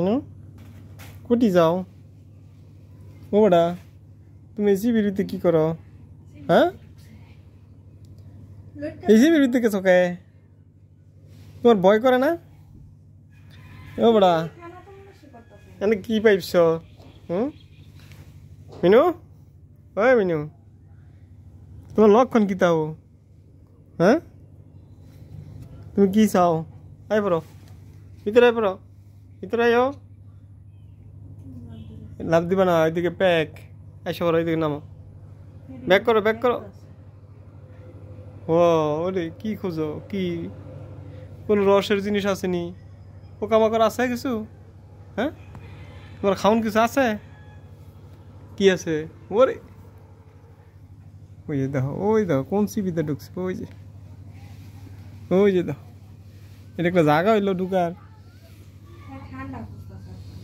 you know কোটি যাও ও বড়া তুমি এসি বিরুদ্ধে কি করো হ্যাঁ এসি বিরুদ্ধে কে চকায় তোমার ভয় করে না ও বড়া এনে কি পাইছ হুম মিনু ওই মিনু তোমার লক্ষণ কি তাও হ্যাঁ তুমি কি চাও আই পড়ো ভিতরে আই ভিতরে আয়ো লাভ দিবা না ওইদিকে প্যাক এসে বলো ওইদিকে নামো ব্যাক করো ব্যাক করো ও ওরে কি খোঁজো কি কোনো রসের জিনিস আসেনি পোকামাকড় আছে কিছু হ্যাঁ তোমার খাউন কিছু আছে কি আছে ওরে ওই যে দেখো ওই দেখো কোন সিবিতে ঢুকছে ওই যে ওই যে দেখো এটা একটা জায়গা হইলো ঢুকার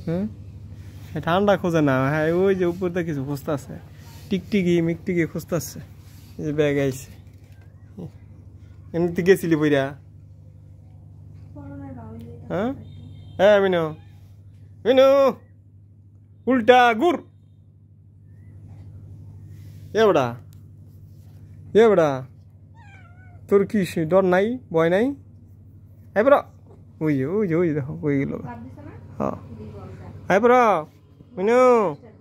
হুম ঠান্ডা খোঁজে না হ্যাঁ ওই যে উপর দিয়ে কিছু আছে টিকটিকি মিকটিকি আছে যে ব্যাগ আইছে এমনিতে গেছিলি বইরা হ্যাঁ হ্যাঁ মিনু মিনু উল্টা গুর এবড়া এবড়া তোর কি ডর নাই ভয় নাই এবার ওই ওই ওই দেখো ওইগুলো হ্যাঁ এরপর মিনু